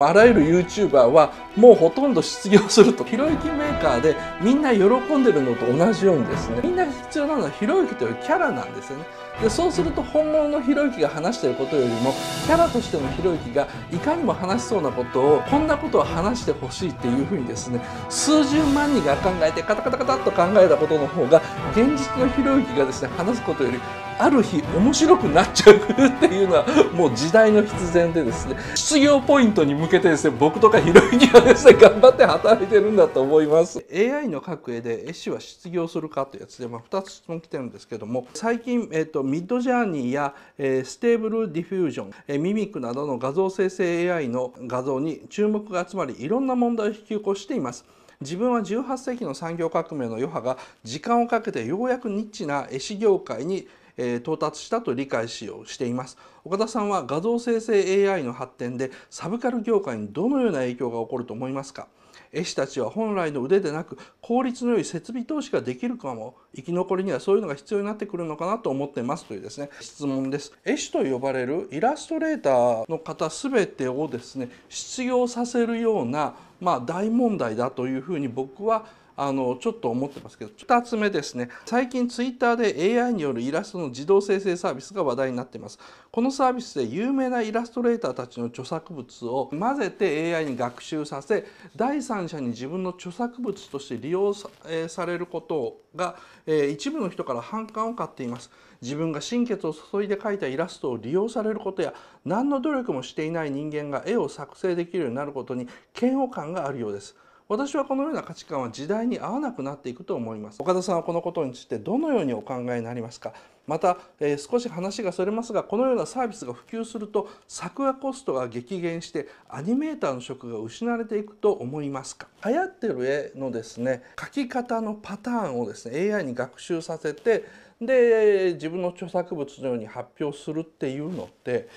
あらゆる YouTuber はもうほとんど失業するとひろゆきメーカーでみんな喜んでるのと同じようにですねみんな必要なのはひろゆきというキャラなんですよねでそうすると本物のひろゆきが話してることよりもキャラとしてのひろゆきがいかにも話しそうなことをこんなことを話してほしいっていうふうにですね数十万人が考えてカタカタカタっと考えたことの方が現実のひろゆきがですね話すことよりある日面白くなっちゃうっていうのはもう時代の必然でですね失業ポイントに向けてですね僕とかひろゆきはですね頑張って働いてるんだと思います AI の各絵で絵師は失業するかというやつで、まあ、2つ質問来てるんですけども最近、えっ、ー、とミッドジャーニーや、えステーブルディフュージョン、えミミックなどの画像生成 AI の画像に注目が集まりいろんな問題を引き起こしています。自分は18世紀の産業革命の余波が時間をかけてようやくニッチな絵師業界に到達したと理解しようしています岡田さんは画像生成 AI の発展でサブカル業界にどのような影響が起こると思いますか絵師たちは本来の腕でなく効率の良い設備投資ができるかも生き残りにはそういうのが必要になってくるのかなと思ってますというですね質問です絵師と呼ばれるイラストレーターの方全てをですね失業させるようなまあ、大問題だというふうに僕はあのちょっと思ってますけど2つ目ですね最近ツイッターで AI によるイラストの自動生成サービスが話題になってますこのサービスで有名なイラストレーターたちの著作物を混ぜて AI に学習させ第三者に自分の著作物として利用さ,、えー、されることが、えー、一部の人から反感を買っています自分が心血を注いで描いたイラストを利用されることや何の努力もしていない人間が絵を作成できるようになることに嫌悪感があるようです私はこのような価値観は時代に合わなくなっていくと思います岡田さんはこのことについてどのようにお考えになりますかまた、えー、少し話がそれますがこのようなサービスが普及すると作画コストが激減してアニメーターの職が失われていくと思いますか流行ってる絵のですね描き方のパターンをですね AI に学習させてで自分の著作物のように発表するっていうのって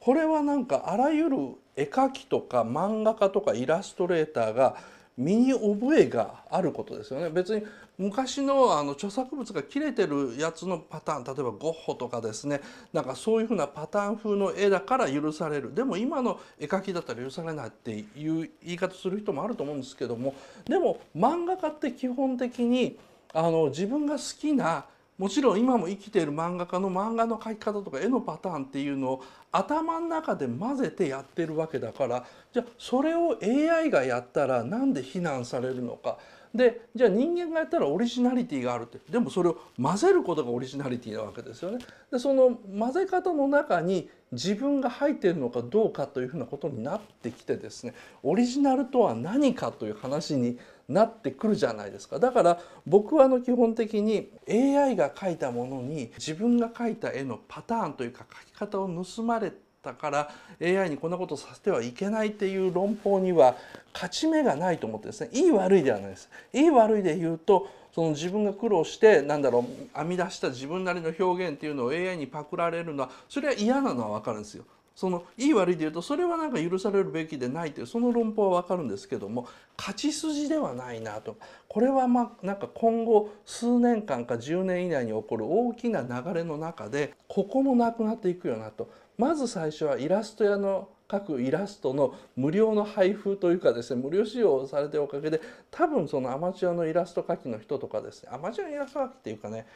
これはなんかあらゆる絵描きとか漫画家とかイラストレーターが身に覚えがあることですよね別に昔のあの著作物が切れてるやつのパターン例えばゴッホとかですねなんかそういうふうなパターン風の絵だから許されるでも今の絵描きだったら許されないっていう言い方する人もあると思うんですけどもでも漫画家って基本的にあの自分が好きなもちろん今も生きている漫画家の漫画の描き方とか絵のパターンっていうのを頭の中で混ぜてやってるわけだからじゃあそれを AI がやったら何で非難されるのかでじゃあ人間がやったらオリジナリティがあるってでもそれを混ぜることがオリジナリティなわけですよね。でその混ぜ方の中に自分が入っているのかどうかというふうなことになってきてですねオリジナルとは何かという話になってくるじゃないですかだから僕はあの基本的に AI が描いたものに自分が描いた絵のパターンというか描き方を盗まれてったから AI にこんなことさせてはいけないっていう論法には勝ち目がないと思ってですねいい悪いではないです。いい悪いで言うとその自分が苦労してなんだろう編み出した自分なりの表現っていうのを AI にパクられるのはそれは嫌なのは分かるんですよ。そのいい悪いで言うとそれはなんか許されるべきでないというその論法は分かるんですけども勝ち筋ではないなとこれはまあなんか今後数年間か10年以内に起こる大きな流れの中でここもなくなっていくよなとまず最初はイラスト屋の各イラストの無料の配布というかですね無料使用されておかげで多分そのアマチュアのイラスト描きの人とかですねアマチュアのイラスト描きっていうかね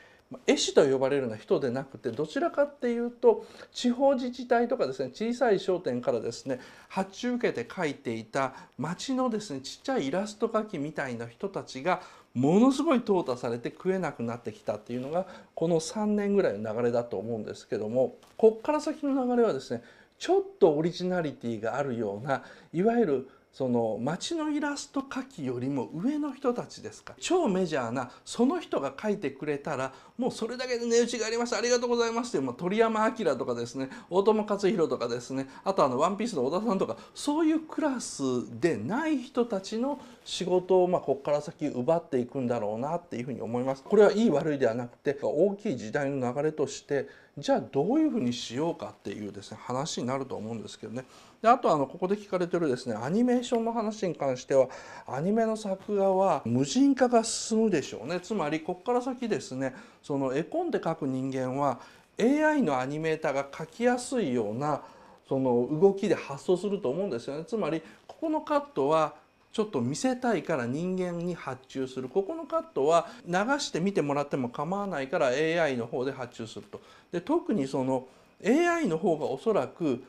絵師と呼ばれるような人でなくてどちらかっていうと地方自治体とかですね小さい商店からですね発注受けて描いていた町のですねちっちゃいイラスト描きみたいな人たちがものすごい淘汰されて食えなくなってきたっていうのがこの3年ぐらいの流れだと思うんですけどもこっから先の流れはですねちょっとオリジナリティがあるようないわゆるその街のイラスト描きよりも上の人たちですか超メジャーなその人が描いてくれたらもうそれだけで値打ちがありますありがとうございますっていう、鳥山明とかですね大友克洋とかですねあとあの「ワンピースの小田さんとかそういうクラスでない人たちの仕事をまあここから先奪っていくんだろうなっていうふうに思います。これはいい悪いではなくて大きい時代の流れとしてじゃあどういうふうにしようかっていうですね話になると思うんですけどねであとあのここで聞かれてるですねアニメーションの話に関してはアニメの作画は無人化が進むでしょうねつまりここから先ですねその絵コンで描く人間は AI のアニメーターが描きやすいようなその動きで発想すると思うんですよねつまりここのカットはちょっと見せたいから人間に発注するここのカットは流して見てもらっても構わないから AI の方で発注すると。で特にその AI の方がおそらく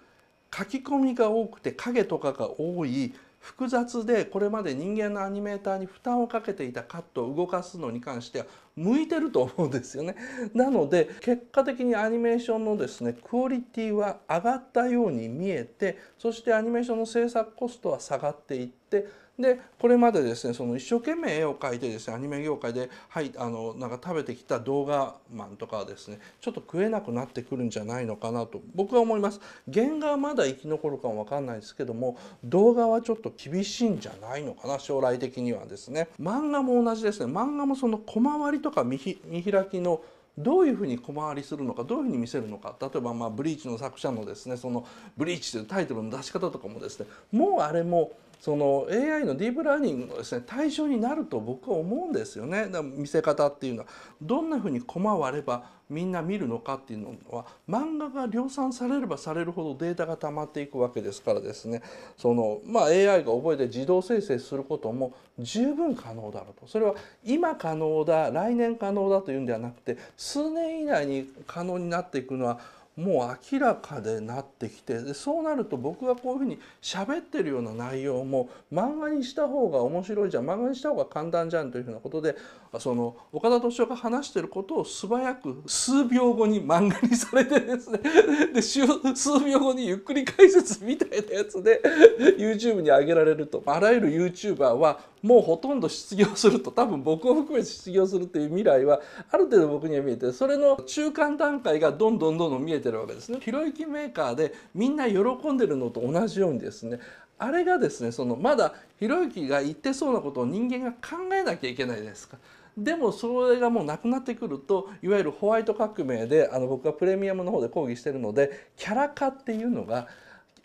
書き込みが多くて影とかが多い複雑でこれまで人間のアニメーターに負担をかけていたカットを動かすのに関しては向いてると思うんですよね。なので結果的にアニメーションのですねクオリティは上がったように見えてそしてアニメーションの制作コストは下がっていってでこれまでですねその一生懸命絵を描いてですねアニメ業界で、はい、あのなんか食べてきた動画マンとかはですねちょっと食えなくなってくるんじゃないのかなと僕は思います原画はまだ生き残るかも分かんないですけども動画はちょっと厳しいんじゃないのかな将来的にはですね漫画も同じですね漫画もその小回りとか見開きのどういうふうに小回りするのかどういうふうに見せるのか例えばまあ「ブリーチ」の作者のですねその「ブリーチ」というタイトルの出し方とかもですねもうあれもその AI のディープラーニングのですね対象になると僕は思うんですよね。だから見せ方っていうのはどんなふうに駒を割ればみんな見るのかっていうのは漫画が量産されればされるほどデータが溜まっていくわけですからですねその、まあ、AI が覚えて自動生成することも十分可能だろうとそれは今可能だ来年可能だというんではなくて数年以内に可能になっていくのはもう明らかでなってきてでそうなると僕がこういうふうに喋ってるような内容も漫画にした方が面白いじゃん漫画にした方が簡単じゃんというふうなことでその岡田敏夫が話していることを素早く数秒後に漫画にされてですね で数秒後にゆっくり解説みたいなやつで YouTube に上げられるとあらゆる YouTuber はもうほとんど失業すると多分僕を含めて失業するという未来はある程度僕には見えてそれの中間段階がどんどんどんどん見えてるわけですね。ひろゆきメーカーでみんな喜んでるのと同じようにですねあれがですねそのまだひろゆきが言ってそうなことを人間が考えなきゃいけないじゃないですか。でもそれがもうなくなってくるといわゆるホワイト革命であの僕がプレミアムの方で講義してるのでキャラ化っていうのが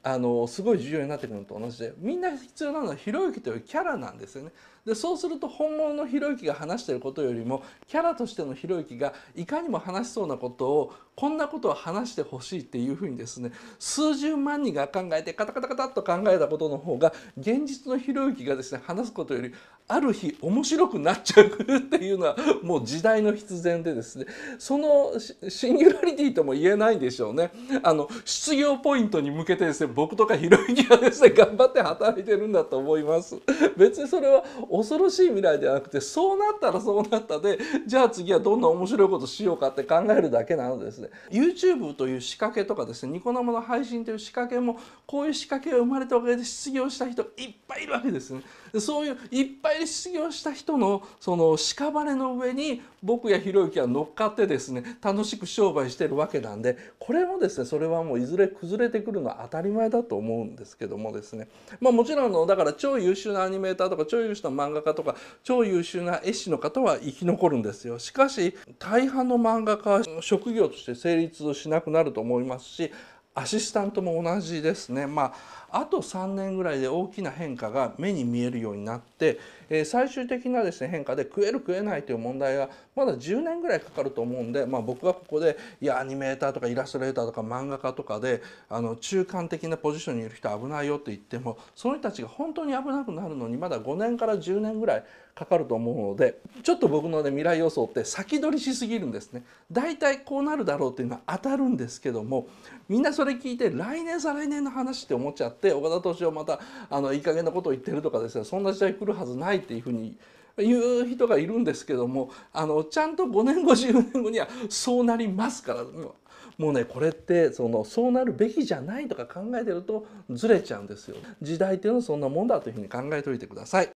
あのすごい重要になってくるのと同じでみんな必要なのはひろゆきというキャラなんですよね。でそうすると本物のひろゆきが話してることよりもキャラとしてのひろゆきがいかにも話しそうなことをこんなことを話してほしいっていうふうにですね数十万人が考えてカタカタカタっと考えたことの方が現実のひろゆきがですね話すことよりある日面白くなっちゃうっていうのはもう時代の必然でですねそのシンギュラリティとも言えないでしょうねあの失業ポイントに向けてですね僕とかひろゆきがですね頑張って働いてるんだと思います別にそれは恐ろしい未来ではなくてそうなったらそうなったでじゃあ次はどんな面白いことしようかって考えるだけなのですね YouTube という仕掛けとかですねニコ生の配信という仕掛けもこういう仕掛けが生まれたおかげで失業した人いっぱいいるわけですね。そういういっぱい失業した人のその屍の上に僕やひろゆきは乗っかってですね楽しく商売してるわけなんでこれもですねそれはもういずれ崩れてくるのは当たり前だと思うんですけどもですねまあもちろんのだから超優秀なアニメーターとか超優秀な漫画家とか超優秀な絵師の方は生き残るんですよしかし大半の漫画家は職業として成立しなくなると思いますしアシスタントも同じですね、まあ、あと3年ぐらいで大きな変化が目に見えるようになってえ最終的なですね変化で食える食えないという問題がまだ10年ぐらいかかると思うんで、まあ、僕はここでいやアニメーターとかイラストレーターとか漫画家とかであの中間的なポジションにいる人危ないよって言ってもその人たちが本当に危なくなるのにまだ5年から10年ぐらいかかると思うのでちょっと僕のね未来予想って先取りしすぎるんですね。だいたいこうなるだろうっていうのは当たるんですけどもみんなそれ聞いて来年再来年の話って思っちゃって岡田斗司夫またあのいい加減なことを言ってるとかですねそんな時代来るはずないっていうふうにいう人がいるんですけどもあのちゃんと5年後10年後にはそうなりますからもうねこれってそのそうなるべきじゃないとか考えてるとずれちゃうんですよ。時代っていうのはそんなもんだというふうに考えておいてください。